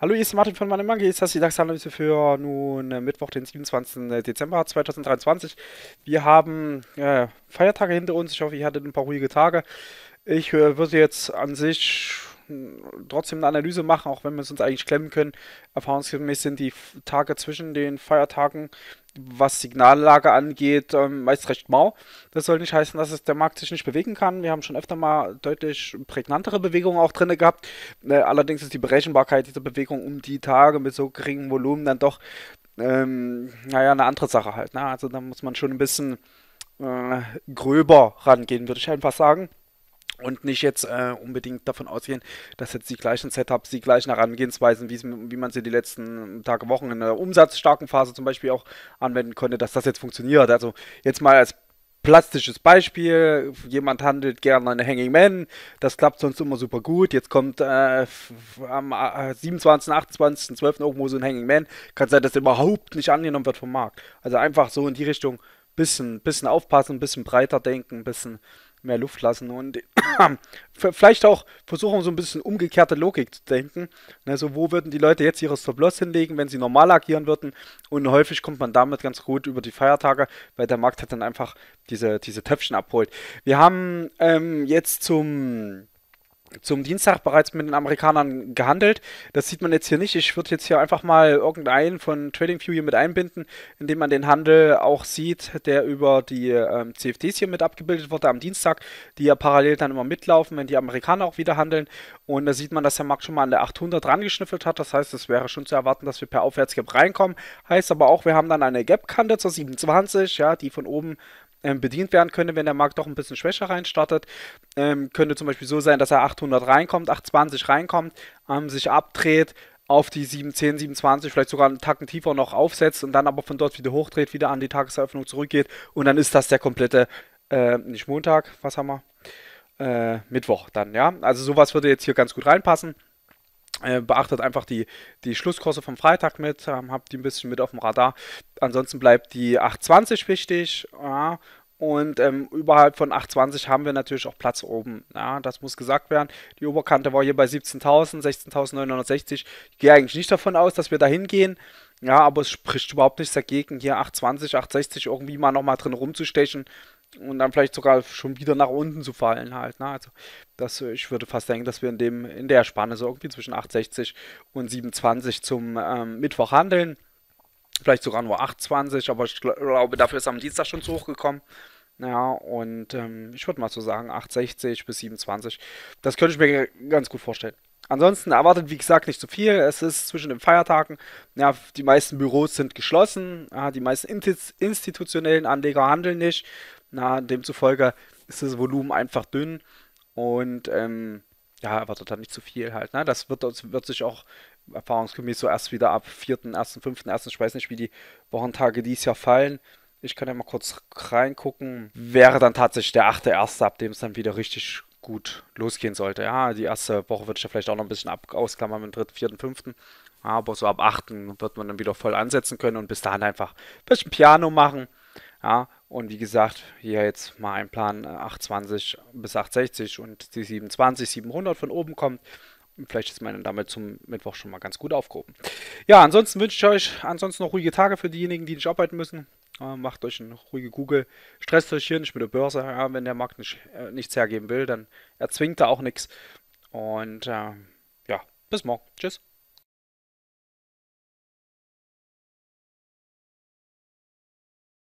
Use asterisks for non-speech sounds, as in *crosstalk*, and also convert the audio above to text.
Hallo, hier ist Martin von Mann im Monkey. Ist das die dax für nun äh, Mittwoch, den 27. Äh, Dezember 2023. Wir haben äh, Feiertage hinter uns. Ich hoffe, ihr hattet ein paar ruhige Tage. Ich äh, würde jetzt an sich trotzdem eine Analyse machen, auch wenn wir es uns eigentlich klemmen können. Erfahrungsgemäß sind die Tage zwischen den Feiertagen, was Signallage angeht, ähm, meist recht mau. Das soll nicht heißen, dass es der Markt sich nicht bewegen kann. Wir haben schon öfter mal deutlich prägnantere Bewegungen auch drin gehabt. Äh, allerdings ist die Berechenbarkeit dieser Bewegung um die Tage mit so geringem Volumen dann doch, ähm, naja, eine andere Sache halt. Ne? Also da muss man schon ein bisschen äh, gröber rangehen, würde ich einfach sagen und nicht jetzt äh, unbedingt davon ausgehen, dass jetzt die gleichen Setups, die gleichen Herangehensweisen, wie man sie die letzten Tage, Wochen in der umsatzstarken Phase zum Beispiel auch anwenden konnte, dass das jetzt funktioniert. Also jetzt mal als plastisches Beispiel, jemand handelt gerne eine Hanging Man, das klappt sonst immer super gut, jetzt kommt äh, am 27., 28., 12. irgendwo so ein Hanging Man, kann sein, dass das überhaupt nicht angenommen wird vom Markt. Also einfach so in die Richtung, bisschen, bisschen aufpassen, bisschen breiter denken, bisschen mehr Luft lassen und *clears throat* vielleicht auch versuchen, so ein bisschen umgekehrte Logik zu denken. Also wo würden die Leute jetzt ihre Stop-Loss hinlegen, wenn sie normal agieren würden? Und häufig kommt man damit ganz gut über die Feiertage, weil der Markt hat dann einfach diese, diese Töpfchen abholt. Wir haben ähm, jetzt zum zum Dienstag bereits mit den Amerikanern gehandelt. Das sieht man jetzt hier nicht. Ich würde jetzt hier einfach mal irgendeinen von TradingView hier mit einbinden, indem man den Handel auch sieht, der über die ähm, CFDs hier mit abgebildet wurde am Dienstag, die ja parallel dann immer mitlaufen, wenn die Amerikaner auch wieder handeln. Und da sieht man, dass der Markt schon mal an der 800 rangeschnüffelt hat. Das heißt, es wäre schon zu erwarten, dass wir per Aufwärtsgap reinkommen. Heißt aber auch, wir haben dann eine Gap-Kante zur 27, ja, die von oben ähm, bedient werden könnte, wenn der Markt doch ein bisschen schwächer reinstartet. Ähm, könnte zum Beispiel so sein, dass er 800 800 reinkommt, 820 reinkommt, ähm, sich abdreht, auf die 710, 720, vielleicht sogar einen Tacken tiefer noch aufsetzt und dann aber von dort wieder hochdreht, wieder an die Tageseröffnung zurückgeht und dann ist das der komplette, äh, nicht Montag, was haben wir? Äh, Mittwoch dann, ja. Also sowas würde jetzt hier ganz gut reinpassen. Äh, beachtet einfach die, die Schlusskurse vom Freitag mit, ähm, habt die ein bisschen mit auf dem Radar. Ansonsten bleibt die 820 wichtig. Ja. Und ähm, überhalb von 8,20 haben wir natürlich auch Platz oben. Ja, das muss gesagt werden. Die Oberkante war hier bei 17.000, 16.960. Ich gehe eigentlich nicht davon aus, dass wir da hingehen. Ja, aber es spricht überhaupt nichts dagegen, hier 8,20, 8,60 irgendwie mal nochmal drin rumzustechen und dann vielleicht sogar schon wieder nach unten zu fallen halt. Ne? Also das, äh, ich würde fast denken, dass wir in, dem, in der Spanne so irgendwie zwischen 8,60 und 7,20 zum ähm, Mittwoch handeln vielleicht sogar nur 8,20, aber ich glaube, dafür ist am Dienstag schon zu hoch gekommen. Ja, und ähm, ich würde mal so sagen, 8,60 bis 27. Das könnte ich mir ganz gut vorstellen. Ansonsten erwartet, wie gesagt, nicht so viel. Es ist zwischen den Feiertagen. Ja, die meisten Büros sind geschlossen. Ja, die meisten institutionellen Anleger handeln nicht. Na, demzufolge ist das Volumen einfach dünn. Und ähm, ja, erwartet dann nicht zu viel halt. Ne? Das wird, wird sich auch erfahrungsgemäß so erst wieder ab 4., 1., 5., 1. Ich weiß nicht, wie die Wochentage dieses Jahr fallen. Ich kann ja mal kurz reingucken. Wäre dann tatsächlich der 8.1., ab dem es dann wieder richtig gut losgehen sollte. Ja, die erste Woche würde ich ja vielleicht auch noch ein bisschen ab ausklammern mit dem 3., 4., 5. Aber so ab 8. wird man dann wieder voll ansetzen können und bis dahin einfach ein bisschen Piano machen. Ja, und wie gesagt, hier jetzt mal ein Plan 820 äh, bis 860 und die 720, 700 von oben kommt vielleicht ist man damit zum Mittwoch schon mal ganz gut aufgehoben. Ja, ansonsten wünsche ich euch ansonsten noch ruhige Tage für diejenigen, die nicht arbeiten müssen. Äh, macht euch eine ruhige Google. Stresst euch hier nicht mit der Börse. Ja, wenn der Markt nicht, äh, nichts hergeben will, dann erzwingt er auch nichts. Und äh, ja, bis morgen. Tschüss.